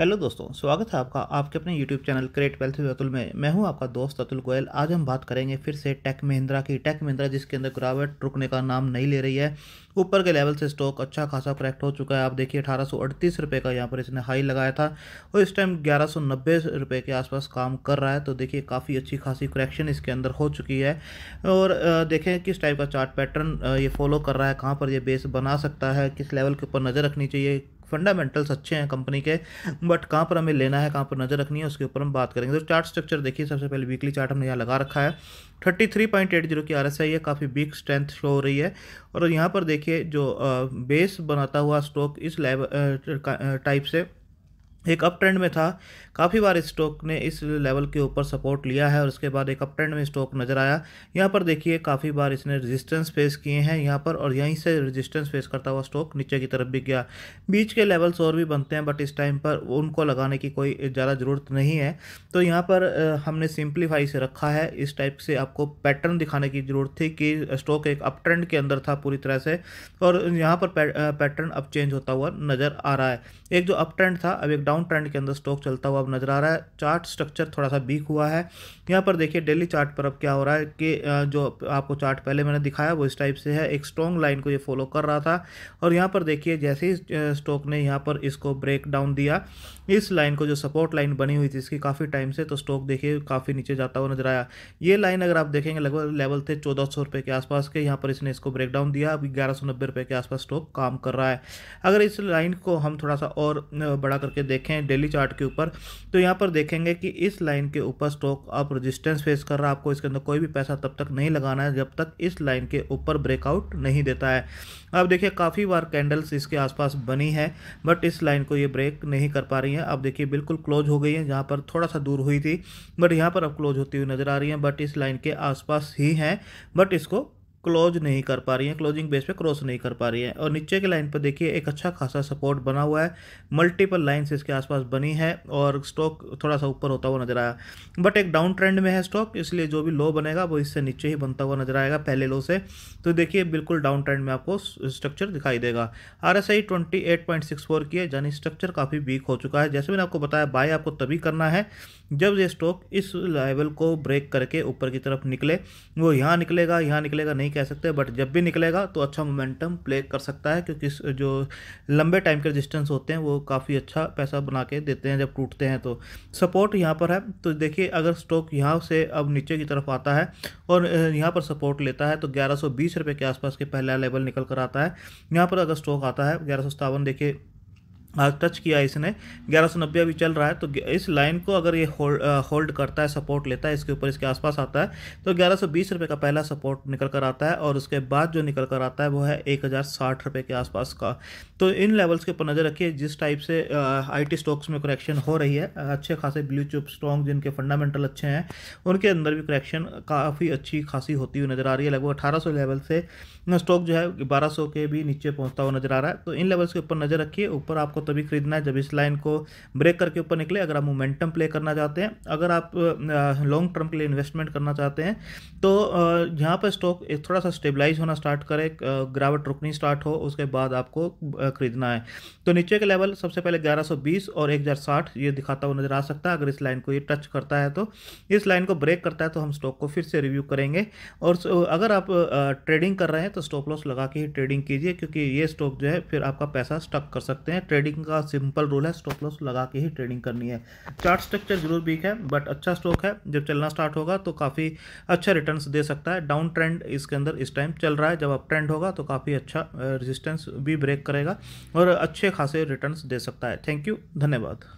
hello दोस्तों स्वागत है आपका आपके अपने YouTube channel create wealth Atul में मैं हूं आपका दोस्त अतुल गोयल आज हम बात करेंगे फिर से टेक महिंद्रा की टेक महिंद्रा जिसके अंदर गिरावट रुकने का नाम नहीं ले रही है ऊपर के लेवल से स्टॉक अच्छा खासा करेक्ट हो चुका है आप देखिए अठारह रुपए का यहाँ पर इसने हाई लगाया था और इस टाइम ग्यारह रुपए के आसपास काम कर रहा है तो देखिए काफ़ी अच्छी खासी करेक्शन इसके अंदर हो चुकी है और देखें किस टाइप का चार्ट पैटर्न ये फॉलो कर रहा है कहाँ पर यह बेस बना सकता है किस लेवल के ऊपर नज़र रखनी चाहिए फंडामेंटल्स अच्छे हैं कंपनी के बट कहाँ पर हमें लेना है कहाँ पर नज़र रखनी है उसके ऊपर हम बात करेंगे तो चार्ट स्ट्रक्चर देखिए सबसे पहले वीकली चार्ट हमने यहाँ लगा रखा है thirty three point eight zero की आर एस आई है काफ़ी बिग स्ट्रेंथ शो हो रही है और यहाँ पर देखिए जो बेस बनाता हुआ स्टॉक इस लेवल टाइप से एक अप ट्रेंड में था काफ़ी बार स्टॉक ने इस लेवल के ऊपर सपोर्ट लिया है और उसके बाद एक अप ट्रेंड में स्टॉक नज़र आया यहाँ पर देखिए काफ़ी बार इसने रेजिस्टेंस फेस किए हैं यहाँ पर और यहीं से रेजिस्टेंस फेस करता हुआ स्टॉक नीचे की तरफ भी गया बीच के लेवल्स और भी बनते हैं बट इस टाइम पर उनको लगाने की कोई ज़्यादा ज़रूरत नहीं है तो यहाँ पर हमने सिंप्लीफाई से रखा है इस टाइप से आपको पैटर्न दिखाने की ज़रूरत थी कि स्टॉक एक अप ट्रेंड के अंदर था पूरी तरह से और यहाँ पर पैटर्न अब चेंज होता हुआ नज़र आ रहा है एक जो अप ट्रेंड था अब एक डाउन ट्रेंड के अंदर स्टॉक चलता हुआ अब नजर आ रहा है चार्ट स्ट्रक्चर थोड़ा सा वीक हुआ है यहाँ पर देखिए डेली चार्ट पर अब क्या हो रहा है कि जो आपको चार्ट पहले मैंने दिखाया वो इस टाइप से है एक स्ट्रॉन्ग लाइन को ये फॉलो कर रहा था और यहाँ पर देखिए जैसे ही स्टॉक ने यहाँ पर इसको ब्रेक डाउन दिया इस लाइन को जो सपोर्ट लाइन बनी हुई थी इसकी काफ़ी टाइम से तो स्टॉक देखिए काफ़ी नीचे जाता हुआ नजर आया ये लाइन अगर आप देखेंगे लगभग लेवल थे चौदह सौ के आसपास के यहाँ पर इसने इसको ब्रेक डाउन दिया अब ग्यारह सौ नब्बे के आसपास स्टॉक काम कर रहा है अगर इस लाइन को हम थोड़ा सा और बड़ा करके देखें डेली चार्ट के ऊपर तो यहाँ पर देखेंगे कि इस लाइन के ऊपर स्टॉक आप रजिस्टेंस फेस कर रहा है आपको इसके अंदर कोई भी पैसा तब तक नहीं लगाना है जब तक इस लाइन के ऊपर ब्रेकआउट नहीं देता है अब देखिए काफ़ी बार कैंडल्स इसके आसपास बनी है बट इस लाइन को ये ब्रेक नहीं कर पा रही है अब देखिए बिल्कुल क्लोज हो गई है जहाँ पर थोड़ा सा दूर हुई थी बट यहाँ पर अब क्लोज होती हुई नज़र आ रही है बट इस लाइन के आसपास ही हैं बट इसको क्लोज नहीं कर पा रही हैं क्लोजिंग बेस पे क्रॉस नहीं कर पा रही है और नीचे की लाइन पर देखिए एक अच्छा खासा सपोर्ट बना हुआ है मल्टीपल लाइंस इसके आसपास बनी है और स्टॉक थोड़ा सा ऊपर होता हुआ नजर आया बट एक डाउन ट्रेंड में है स्टॉक इसलिए जो भी लो बनेगा वो इससे नीचे ही बनता हुआ नजर आएगा पहले लो से तो देखिए बिल्कुल डाउन ट्रेंड में आपको स्ट्रक्चर दिखाई देगा R S I twenty eight point six four की है यानी स्ट्रक्चर काफ़ी वीक हो चुका है जैसे मैंने आपको बताया बाय आपको तभी करना है जब ये स्टॉक इस लेवल को ब्रेक करके ऊपर की तरफ निकले वो यहाँ निकलेगा यहाँ निकलेगा नहीं कह सकते हैं बट जब भी निकलेगा तो अच्छा मोमेंटम प्ले कर सकता है क्योंकि जो लंबे टाइम के रजिस्टेंस होते हैं वो काफ़ी अच्छा पैसा बना के देते हैं जब टूटते हैं तो सपोर्ट यहाँ पर है तो देखिए अगर स्टॉक यहाँ से अब नीचे की तरफ आता है और यहाँ पर सपोर्ट लेता है तो ग्यारह रुपए के आसपास के पहला लेवल निकल कर आता है यहाँ पर अगर स्टॉक आता है ग्यारह देखिए टच किया इसने ग्यारह सौ नब्बे अभी चल रहा है तो इस लाइन को अगर ये होल्ड होल्ड करता है सपोर्ट लेता है इसके ऊपर इसके आसपास आता है तो ग्यारह सौ बीस रुपये का पहला सपोर्ट निकल कर आता है और उसके बाद जो निकल कर आता है वो है एक हज़ार साठ रुपये के आसपास का तो इन लेवल्स के ऊपर नज़र रखिए जिस टाइप से आईटी स्टॉक्स में करेक्शन हो रही है अच्छे खासे ब्लू चिप स्ट्रॉन्ग जिनके फंडामेंटल अच्छे हैं उनके अंदर भी करेक्शन काफ़ी अच्छी खासी होती हुई नज़र आ रही है लगभग अठारह लेवल से स्टॉक जो है बारह के भी नीचे पहुँचता हुआ नज़र आ रहा है तो इन लेवल्स के ऊपर नज़र रखिए ऊपर आपको तभी खरीदना है जब इस लाइन को ब्रेक करके ऊपर निकले अगर आप मोमेंटम प्ले करना चाहते हैं अगर आप लॉन्ग टर्म के लिए इन्वेस्टमेंट करना चाहते हैं तो यहाँ पर स्टॉक थोड़ा सा स्टेबलाइज होना स्टार्ट करे गिरावट रुकनी स्टार्ट हो उसके बाद आपको खरीदना है तो नीचे के लेवल सबसे पहले ग्यारह और एक ये दिखाता हुआ नजर आ सकता है अगर इस लाइन को ये टच करता है तो इस लाइन को ब्रेक करता है तो हम स्टॉक को फिर से रिव्यू करेंगे और अगर आप ट्रेडिंग कर रहे हैं तो स्टॉप लॉस लगा के ही ट्रेडिंग कीजिए क्योंकि ये स्टॉक जो है फिर आपका पैसा स्टक कर सकते हैं ट्रेडिंग ट्रेडिंग का सिंपल रोल है स्टॉप लॉस लगा के ही ट्रेडिंग करनी है चार्ट स्ट्रक्चर जरूर वीक है बट अच्छा स्टॉक है जब चलना स्टार्ट होगा तो काफ़ी अच्छा रिटर्न दे सकता है डाउन ट्रेंड इसके अंदर इस टाइम चल रहा है जब अप ट्रेंड होगा तो काफ़ी अच्छा रजिस्टेंस भी ब्रेक करेगा और अच्छे खासे रिटर्न दे सकता है थैंक यू धन्यवाद